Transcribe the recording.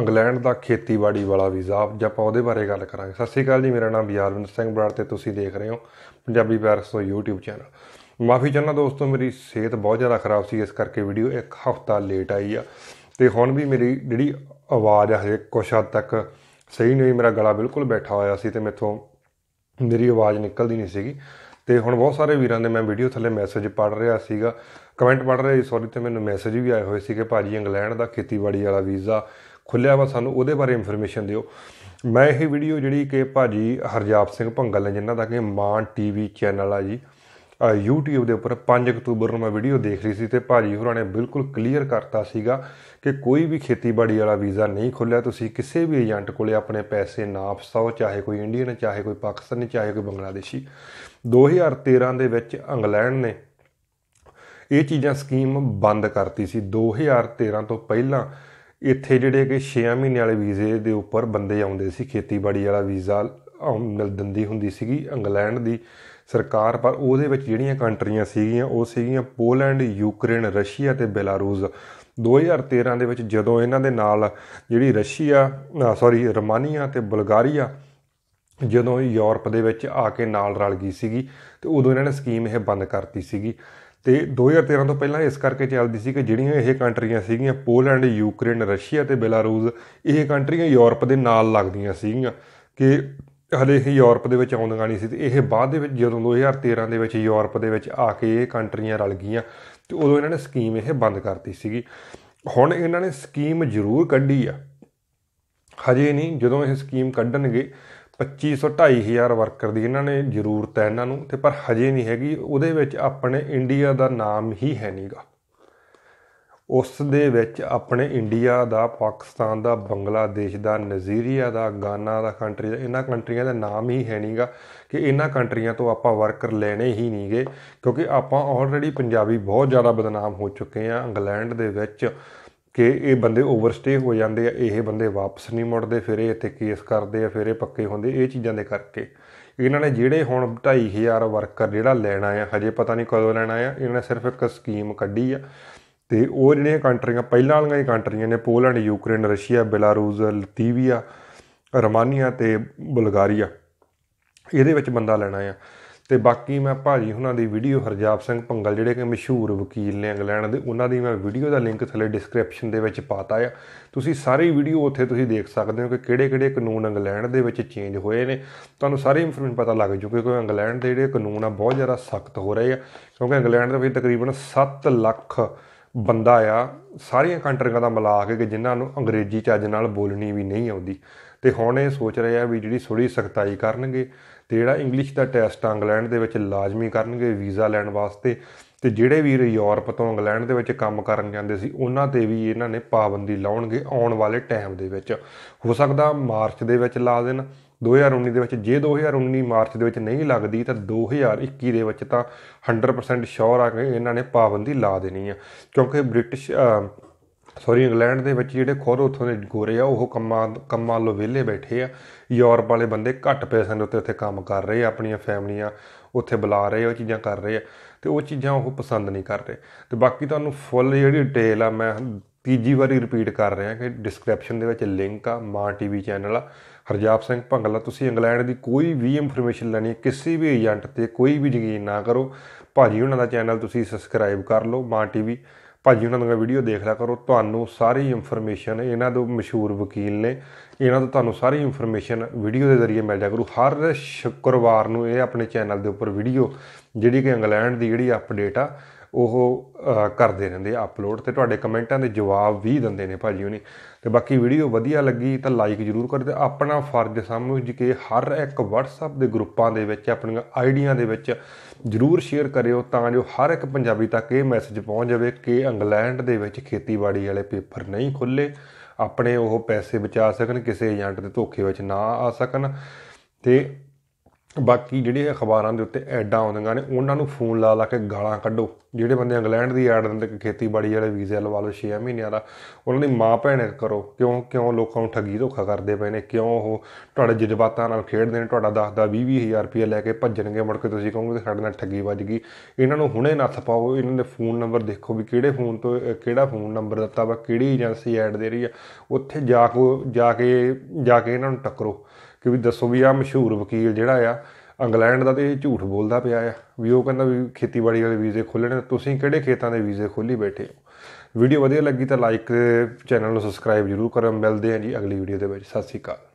England ਦਾ ਖੇਤੀਬਾੜੀ ਵਾਲਾ visa ਜੇ ਆਪਾਂ ਉਹਦੇ ਬਾਰੇ ਗੱਲ ਕਰਾਂਗੇ ਸਤਿ ਸ਼੍ਰੀ ਅਕਾਲ ਜੀ ਮੇਰਾ ਨਾਮ ਬਿਆਰਵਿੰਦਰ ਸਿੰਘ ਬਰਾੜ ਤੇ ਤੁਸੀਂ ਦੇਖ ਰਹੇ ਹੋ ਪੰਜਾਬੀ ਪੈਰਸ ਤੋਂ YouTube ਚੈਨਲ ਮਾਫੀ ਚਾਹਨਾ ਦੋਸਤੋ ਮੇਰੀ ਸਿਹਤ ਬਹੁਤ ਜ਼ਿਆਦਾ ਖਰਾਬ ਸੀ ਇਸ ਕਰਕੇ ਵੀਡੀਓ ਇੱਕ ਹਫ਼ਤਾ ਲੇਟ ਆਈ ਆ ਤੇ ਹੁਣ ਵੀ ਮੇਰੀ ਜਿਹੜੀ ਆਵਾਜ਼ ਆ ਹਜੇ ਕੁਛ ਹੱਦ ਤੱਕ ਸਹੀ ਨਹੀਂ ਮੇਰਾ ਗਲਾ ਬਿਲਕੁਲ ਬੈਠਾ ਹੋਇਆ ਸੀ ਤੇ ਮੇਥੋਂ ਮੇਰੀ ਆਵਾਜ਼ ਨਿਕਲਦੀ ਨਹੀਂ ਸੀਗੀ ਤੇ ਹੁਣ ਬਹੁਤ ਸਾਰੇ ਵੀਰਾਂ ਦੇ ਮੈਂ ਵੀਡੀਓ ਥੱਲੇ ਮੈਸੇਜ ਪੜ ਰਿਹਾ ਸੀਗਾ ਕਮੈਂਟ ਪੜ ਰਿਹਾ ਸੀ ਸੌਰੀ ਤੇ ਮੈਨੂੰ ਮੈਸੇਜ ਵੀ ਆਏ ਹੋਏ ਸੀ ਕਿ ਭਾਜੀ ਇੰਗਲੈਂਡ ਦਾ ਖੇਤੀਬਾੜੀ ਵਾਲਾ ਵੀਜ਼ਾ ਖੁੱਲਿਆ ਵਾ ਸਾਨੂੰ ਉਹਦੇ ਬਾਰੇ ਇਨਫੋਰਮੇਸ਼ਨ ਦਿਓ ਮੈਂ ਇਹ ਵੀਡੀਓ ਜਿਹੜੀ ਕਿ ਭਾਜੀ ਹਰਜਾਪ ਸਿੰਘ ਭੰਗਲ ਨੇ ਜਿਨ੍ਹਾਂ ਦਾ ਕਿ ਮਾਨ ਟੀਵੀ ਚੈਨਲ ਆ ਜੀ YouTube ਦੇ ਉੱਪਰ 5 ਅਕਤੂਬਰ ਨੂੰ ਮੈਂ ਵੀਡੀਓ ਦੇਖ ਰਹੀ ਸੀ ਤੇ ਭਾਜੀ ਹੋਰਾਂ ਨੇ ਬਿਲਕੁਲ ਕਲੀਅਰ ਕਰਤਾ ਸੀਗਾ ਕਿ ਕੋਈ ਵੀ ਖੇਤੀਬਾੜੀ ਵਾਲਾ ਵੀਜ਼ਾ ਨਹੀਂ ਖੁੱਲਿਆ ਤੁਸੀਂ ਕਿਸੇ ਵੀ ਏਜੰਟ ਕੋਲੇ ਆਪਣੇ ਪੈਸੇ ਨਾ ਫਸਾਓ ਚਾਹੇ ਕੋਈ ਇੰਡੀਅਨ ਚਾਹੇ ਕੋਈ ਪਾਕਿਸਤਾਨੀ ਚਾਹੇ ਕੋਈ ਬੰਗਲਾਦੇਸ਼ੀ 2013 ਦੇ ਵਿੱਚ ਇੰਗਲੈਂਡ ਨੇ ਇਹ ਚੀਜ਼ਾਂ ਸਕੀਮ ਬੰਦ ਕਰਤੀ ਸੀ 2013 ਤੋਂ ਪਹਿਲਾਂ ਇੱਥੇ ਜਿਹੜੇ ਕਿ 6 ਮਹੀਨੇ ਵਾਲੇ ਵੀਜ਼ੇ ਦੇ ਉੱਪਰ ਬੰਦੇ ਆਉਂਦੇ ਸੀ ਖੇਤੀਬਾੜੀ ਵਾਲਾ ਵੀਜ਼ਾ ਮਿਲ ਦਿੰਦੀ ਹੁੰਦੀ ਸੀਗੀ ਇੰਗਲੈਂਡ ਦੀ ਸਰਕਾਰ ਪਰ ਉਹਦੇ ਵਿੱਚ ਜਿਹੜੀਆਂ ਕੰਟਰੀਆਂ ਸੀਗੀਆਂ ਉਹ ਸੀਗੀਆਂ ਪੋਲੈਂਡ ਯੂਕਰੇਨ ਰਸ਼ੀਆ ਤੇ ਬੈਲਾਰੂਸ 2013 ਦੇ ਵਿੱਚ ਜਦੋਂ ਇਹਨਾਂ ਦੇ ਨਾਲ ਜਿਹੜੀ ਰਸ਼ੀਆ ਸੌਰੀ ਰਮਾਨੀਆ ਤੇ ਬਲਗਾਰੀਆ ਜਦੋਂ ਯੂਰਪ ਦੇ ਵਿੱਚ ਆ ਕੇ ਨਾਲ ਰਲ ਗਈ ਸੀਗੀ ਤੇ ਉਦੋਂ ਇਹਨਾਂ ਨੇ ਸਕੀਮ ਇਹ ਬੰਦ ਕਰਤੀ ਸੀਗੀ ਤੇ 2013 ਤੋਂ ਪਹਿਲਾਂ ਇਸ ਕਰਕੇ ਚੱਲਦੀ ਸੀ ਕਿ ਜਿਹੜੀਆਂ ਇਹ ਕੰਟਰੀਆਂ ਸੀਗੀਆਂ ਪੋਲੈਂਡ ਯੂਕਰੇਨ ਰਸ਼ੀਆ ਤੇ ਬੇਲਾਰੂਸ ਇਹ ਕੰਟਰੀਆਂ ਯੂਰਪ ਦੇ ਨਾਲ ਲੱਗਦੀਆਂ ਸੀਗੀਆਂ ਕਿ ਹਲੇ ਹੀ ਯੂਰਪ ਦੇ ਵਿੱਚ ਆਉਂਦੀਆਂ ਨਹੀਂ ਸੀ ਤੇ ਇਹ ਬਾਅਦ ਦੇ ਵਿੱਚ ਜਦੋਂ 2013 ਦੇ ਵਿੱਚ ਯੂਰਪ ਦੇ ਵਿੱਚ ਆ ਕੇ ਇਹ ਕੰਟਰੀਆਂ ਰਲ ਗਈਆਂ ਤੇ ਉਦੋਂ ਇਹਨਾਂ ਨੇ ਸਕੀਮ ਇਹ ਬੰਦ ਕਰਤੀ ਸੀਗੀ ਹੁਣ ਇਹਨਾਂ ਨੇ ਸਕੀਮ ਜ਼ਰੂਰ ਕੱਢੀ ਆ ਹਜੇ ਨਹੀਂ ਜਦੋਂ ਇਹ ਸਕੀਮ ਕੱਢਣਗੇ 2500 2500 ਵਰਕਰ ਦੀ ਇਹਨਾਂ ਨੇ ਜ਼ਰੂਰਤ ਹੈ ਇਹਨਾਂ ਨੂੰ ਤੇ ਪਰ ਹਜੇ ਨਹੀਂ ਹੈਗੀ ਉਹਦੇ ਵਿੱਚ ਆਪਣੇ ਇੰਡੀਆ ਦਾ ਨਾਮ ਹੀ ਹੈ ਨਹੀਂਗਾ ਉਸ ਦੇ ਵਿੱਚ ਆਪਣੇ ਇੰਡੀਆ ਦਾ ਪਾਕਿਸਤਾਨ ਦਾ ਬੰਗਲਾਦੇਸ਼ ਦਾ ਨਜ਼ੀਰੀਆ ਦਾ ਗਾਨਾ ਦਾ ਕੰਟਰੀ ਦਾ ਇਹਨਾਂ ਕੰਟਰੀਆਂ ਦਾ ਨਾਮ ਹੀ ਹੈ ਨਹੀਂਗਾ ਕਿ ਇਹਨਾਂ ਕੰਟਰੀਆਂ ਤੋਂ ਆਪਾਂ ਵਰਕਰ ਲੈਣੇ ਹੀ ਨਹੀਂਗੇ ਕਿਉਂਕਿ ਆਪਾਂ ਆਲਰੇਡੀ ਪੰਜਾਬੀ ਬਹੁਤ ਜ਼ਿਆਦਾ ਬਦਨਾਮ ਹੋ ਚੁੱਕੇ ਆ ਇੰਗਲੈਂਡ ਦੇ ਵਿੱਚ ਕਿ ਇਹ ਬੰਦੇ ਓਵਰਸਟੇ ਹੋ ਜਾਂਦੇ ਆ ਇਹ ਬੰਦੇ ਵਾਪਸ ਨਹੀਂ ਮੁੜਦੇ ਫਿਰ ਇਹ ਇੱਥੇ ਕੇਸ ਕਰਦੇ ਆ ਫਿਰ ਇਹ ਪੱਕੇ ਹੁੰਦੇ ਇਹ ਚੀਜ਼ਾਂ ਦੇ ਕਰਕੇ ਇਹਨਾਂ ਨੇ ਜਿਹੜੇ ਹੁਣ 2500 ਵਰਕਰ ਜਿਹੜਾ ਲੈਣਾ ਆ ਹਜੇ ਪਤਾ ਨਹੀਂ ਕਦੋਂ ਲੈਣਾ ਆ ਇਹਨਾਂ ਨੇ ਸਿਰਫ ਇੱਕ ਸਕੀਮ ਕੱਢੀ ਆ ਤੇ ਉਹ ਜਿਹੜੀਆਂ ਕੰਟਰੀਆਂ ਪਹਿਲਾਂ ਵਾਲੀਆਂ ਹੀ ਕੰਟਰੀਆਂ ਨੇ Poland Ukraine Russia Belarus Latvia Romania ਤੇ ਬੁਲਗਾਰੀਆ ਇਹਦੇ ਵਿੱਚ ਬੰਦਾ ਲੈਣਾ ਆ ਤੇ ਬਾਕੀ ਮੈਂ ਭਾਜੀ ਉਹਨਾਂ ਦੀ ਵੀਡੀਓ ਹਰਜਾਬ ਸਿੰਘ ਪੰਗਲ ਜਿਹੜੇ ਕਿ ਮਸ਼ਹੂਰ ਵਕੀਲ ਨੇ ਇੰਗਲੈਂਡ ਦੇ ਉਹਨਾਂ ਦੀ ਮੈਂ ਵੀਡੀਓ ਦਾ ਲਿੰਕ ਥੱਲੇ ਡਿਸਕ੍ਰਿਪਸ਼ਨ ਦੇ ਵਿੱਚ ਪਾਤਾ ਆ ਤੁਸੀਂ ਸਾਰੀ ਵੀਡੀਓ ਉੱਥੇ ਤੁਸੀਂ ਦੇਖ ਸਕਦੇ ਹੋ ਕਿ ਕਿਹੜੇ-ਕਿਹੜੇ ਕਾਨੂੰਨ ਇੰਗਲੈਂਡ ਦੇ ਵਿੱਚ ਚੇਂਜ ਹੋਏ ਨੇ ਤੁਹਾਨੂੰ ਸਾਰੀ ਇਨਫੋਰਮੇਸ਼ਨ ਪਤਾ ਲੱਗ ਜੂ ਕਿਉਂਕਿ ਇੰਗਲੈਂਡ ਦੇ ਜਿਹੜੇ ਕਾਨੂੰਨ ਆ ਬਹੁਤ ਜ਼ਿਆਦਾ ਸਖਤ ਹੋ ਰਹੇ ਆ ਕਿਉਂਕਿ ਇੰਗਲੈਂਡ ਦੇ ਵਿੱਚ ਤਕਰੀਬਨ 7 ਲੱਖ ਬੰਦਾ ਆ ਸਾਰੀਆਂ ਕੰਟਰੀਆਂ ਦਾ ਮਿਲਾ ਕੇ ਕਿ ਜਿਨ੍ਹਾਂ ਨੂੰ ਅੰਗਰੇਜ਼ੀ ਚੱਜ ਨਾਲ ਬੋਲਣੀ ਵੀ ਨਹੀਂ ਆਉਂਦੀ ਤੇ ਹੁਣ ਇਹ ਸੋਚ ਰਹੇ ਆ ਵੀ ਜਿਹੜੀ ਥੋੜੀ ਸਖਤਾਈ ਕਰਨਗੇ ਤੇ ਜਿਹੜਾ ਇੰਗਲਿਸ਼ ਦਾ ਟੈਸਟ ਇੰਗਲੈਂਡ ਦੇ ਵਿੱਚ ਲਾਜ਼ਮੀ ਕਰਨਗੇ ਵੀਜ਼ਾ ਲੈਣ ਵਾਸਤੇ ਤੇ ਜਿਹੜੇ ਵੀ ਯੂਰਪ ਤੋਂ ਇੰਗਲੈਂਡ ਦੇ ਵਿੱਚ ਕੰਮ ਕਰਨ ਜਾਂਦੇ ਸੀ ਉਹਨਾਂ ਤੇ ਵੀ ਇਹਨਾਂ ਨੇ ਪਾਬੰਦੀ ਲਾਉਣਗੇ ਆਉਣ ਵਾਲੇ ਟਾਈਮ ਦੇ ਵਿੱਚ ਹੋ ਸਕਦਾ ਮਾਰਚ ਦੇ ਵਿੱਚ ਲਾ ਦੇਣ 2019 ਦੇ ਵਿੱਚ ਜੇ 2019 ਮਾਰਚ ਦੇ ਵਿੱਚ ਨਹੀਂ ਲੱਗਦੀ ਤਾਂ 2021 ਦੇ ਵਿੱਚ ਤਾਂ 100% ਸ਼ੋਰ ਆ ਕਿ ਇਹਨਾਂ ਨੇ ਪਾਬੰਦੀ ਲਾ ਦੇਣੀ ਆ ਕਿਉਂਕਿ ਬ੍ਰਿਟਿਸ਼ ਸੌਰੀ ਇੰਗਲੈਂਡ ਦੇ ਵਿੱਚ ਜਿਹੜੇ ਖੁਦ ਉੱਥੋਂ ਦੇ ਗੋਰੇ ਆ ਉਹ ਕੰਮਾਂ ਕੰਮਾਂ ਲੋ ਵਿਹਲੇ ਬੈਠੇ ਆ ਯੂਰਪ ਵਾਲੇ ਬੰਦੇ ਘੱਟ ਪੈਸਿਆਂ ਦੇ ਉੱਤੇ ਉੱਥੇ ਕੰਮ ਕਰ ਰਹੇ ਆ ਆਪਣੀਆਂ ਫੈਮਲੀਆਂ ਉੱਥੇ ਬੁਲਾ ਰਹੇ ਉਹ ਚੀਜ਼ਾਂ ਕਰ ਰਹੇ ਆ ਤੇ ਉਹ ਚੀਜ਼ਾਂ ਉਹ ਪਸੰਦ ਨਹੀਂ ਕਰਦੇ ਤੇ ਬਾਕੀ ਤੁਹਾਨੂੰ ਫੁੱਲ ਜਿਹੜੀ ਡਿਟੇਲ ਆ ਮੈਂ ਤੀਜੀ ਵਾਰੀ ਰਿਪੀਟ ਕਰ ਰਿਹਾ ਕਿ ਡਿਸਕ੍ਰਿਪਸ਼ਨ ਦੇ ਵਿੱਚ ਲਿੰਕ ਆ ਮਾਂ ਟੀਵੀ ਚੈਨਲ ਆ ਹਰਜਾਪ ਸਿੰਘ ਭੰਗਲਾ ਤੁਸੀਂ ਇੰਗਲੈਂਡ ਦੀ ਕੋਈ ਵੀ ਇਨਫੋਰਮੇਸ਼ਨ ਲੈਣੀ ਹੈ ਕਿਸੇ ਵੀ ਏਜੰਟ ਤੇ ਕੋਈ ਵੀ ਯਕੀਨ ਨਾ ਕਰੋ ਭਾਜੀ ਉਹਨਾਂ ਦਾ ਚੈਨਲ ਤੁਸੀਂ ਸਬਸਕ੍ਰਾਈਬ ਕਰ ਲਓ ਮਾਂ ਟੀਵੀ ਭਾਜੀ ਉਹਨਾਂ ਦੀਆਂ ਵੀਡੀਓ ਦੇਖ ਲਿਆ ਕਰੋ ਤੁਹਾਨੂੰ ਸਾਰੀ ਇਨਫੋਰਮੇਸ਼ਨ ਇਹਨਾਂ ਦੇ ਮਸ਼ਹੂਰ ਵਕੀਲ ਨੇ ਇਹਨਾਂ ਤੋਂ ਤੁਹਾਨੂੰ ਸਾਰੀ ਇਨਫੋਰਮੇਸ਼ਨ ਵੀਡੀਓ ਦੇ ਜ਼ਰੀਏ ਮਿਲ ਜਾ ਕਰੂ ਹਰ ਸ਼ੁੱਕਰਵਾਰ ਨੂੰ ਇਹ ਆਪਣੇ ਚੈਨਲ ਦੇ ਉੱਪਰ ਵੀਡੀਓ ਜਿਹੜੀ ਕਿ ਇੰਗਲੈਂਡ ਦੀ ਜਿਹੜੀ ਅਪਡੇਟ ਆ ਉਹ ਕਰਦੇ ਰਹਿੰਦੇ ਅਪਲੋਡ ਤੇ ਤੁਹਾਡੇ ਕਮੈਂਟਾਂ ਦੇ ਜਵਾਬ ਵੀ ਦਿੰਦੇ ਨੇ ਭਾਜੀ ਉਹਨੇ ਤੇ ਬਾਕੀ ਵੀਡੀਓ ਵਧੀਆ ਲੱਗੀ ਤਾਂ ਲਾਈਕ ਜਰੂਰ ਕਰ ਦਿਓ ਆਪਣਾ ਫਰਜ਼ ਸਮਝੋ ਜੀ ਹਰ ਇੱਕ WhatsApp ਦੇ ਗਰੁੱਪਾਂ ਦੇ ਵਿੱਚ ਆਪਣੀਆਂ ਆਈਡੀਆਂ ਦੇ ਵਿੱਚ ਜਰੂਰ ਸ਼ੇਅਰ ਕਰਿਓ ਤਾਂ ਜੋ ਹਰ ਇੱਕ ਪੰਜਾਬੀ ਤੱਕ ਇਹ ਮੈਸੇਜ ਪਹੁੰਚ ਜਾਵੇ ਕਿ ਇੰਗਲੈਂਡ ਦੇ ਵਿੱਚ ਖੇਤੀਬਾੜੀ ਵਾਲੇ ਪੇਪਰ ਨਹੀਂ ਖੁੱਲੇ ਆਪਣੇ ਉਹ ਪੈਸੇ ਬਚਾ ਸਕਣ ਕਿਸੇ ਏਜੰਟ ਦੇ ਧੋਖੇ ਵਿੱਚ ਨਾ ਆ ਸਕਣ ਤੇ ਬਾਕੀ ਜਿਹੜੇ ਅਖਬਾਰਾਂ ਦੇ ਉੱਤੇ ਐਡਾਂ ਆਉਂਦੀਆਂ ਨੇ ਉਹਨਾਂ ਨੂੰ ਫੋਨ ਲਾ ਲਾ ਕੇ ਗਾਲਾਂ ਕੱਢੋ ਜਿਹੜੇ ਬੰਦੇ ਇੰਗਲੈਂਡ ਦੀ ਐਡ ਦਿੰਦੇ ਕਿ ਖੇਤੀਬਾੜੀ ਵਾਲੇ ਵੀਜ਼ੇ ਲਵਾ ਲਓ 6 ਮਹੀਨਿਆਂ ਦਾ ਉਹਨਾਂ ਦੀ ਮਾਂ ਭੈਣ ਕਰੋ ਕਿਉਂ ਕਿਉਂ ਲੋਕਾਂ ਨੂੰ ਠੱਗੀ ਧੋਖਾ ਕਰਦੇ ਪਏ ਨੇ ਕਿਉਂ ਉਹ ਤੁਹਾਡੇ ਜਜ਼ਬਾਤਾਂ ਨਾਲ ਖੇਡਦੇ ਨੇ ਤੁਹਾਡਾ ਦੱਸਦਾ ਦਾ 20 20000 ਰੁਪਏ ਲੈ ਕੇ ਭੱਜਣਗੇ ਮੁੜ ਕੇ ਤੁਸੀਂ ਕਹੋਗੇ ਸਾਡੇ ਨਾਲ ਠੱਗੀ ਵੱਜ ਗਈ ਇਹਨਾਂ ਨੂੰ ਹੁਣੇ ਨੱਥ ਪਾਓ ਇਹਨਾਂ ਦੇ ਫੋਨ ਨੰਬਰ ਦੇਖੋ ਵੀ ਕਿਹੜੇ ਫੋਨ ਤੋਂ ਕਿਹੜਾ ਫੋਨ ਨੰਬਰ ਦਿੱਤਾ ਵਾ ਕਿਹੜੀ ਏਜੰਸੀ ਐਡ ਦੇ ਰਹੀ ਆ ਉੱਥੇ ਜਾ ਕੇ ਜਾ ਕੇ ਜਾ ਕੇ ਇਹਨਾਂ ਨੂੰ ਟੱਕਰੋ ਕਿ ਵੀ ਦੱਸੋ ਵੀ ਆ ਮਸ਼ਹੂਰ ਵਕੀਲ ਜਿਹੜਾ ਆ ਇੰਗਲੈਂਡ ਦਾ ਤੇ ਇਹ ਝੂਠ ਬੋਲਦਾ ਪਿਆ ਆ ਵੀ ਉਹ ਕਹਿੰਦਾ ਵੀ ਖੇਤੀਬਾੜੀ ਵਾਲੇ ਵੀਜ਼ੇ ਖੋਲਣੇ ਤੁਸੀਂ ਕਿਹੜੇ ਖੇਤਾਂ ਦੇ ਵੀਜ਼ੇ ਖੋਲੀ ਬੈਠੇ ਹੋ ਵੀਡੀਓ ਵਧੀਆ ਲੱਗੀ ਤਾਂ ਲਾਈਕ ਚੈਨਲ ਨੂੰ ਸਬਸਕ੍ਰਾਈਬ ਜਰੂਰ ਕਰੋ ਮਿਲਦੇ ਹਾਂ ਜੀ ਅਗਲੀ ਵੀਡੀਓ ਦੇ ਵਿੱਚ ਸਤਿ ਸ਼੍ਰੀ ਅਕਾਲ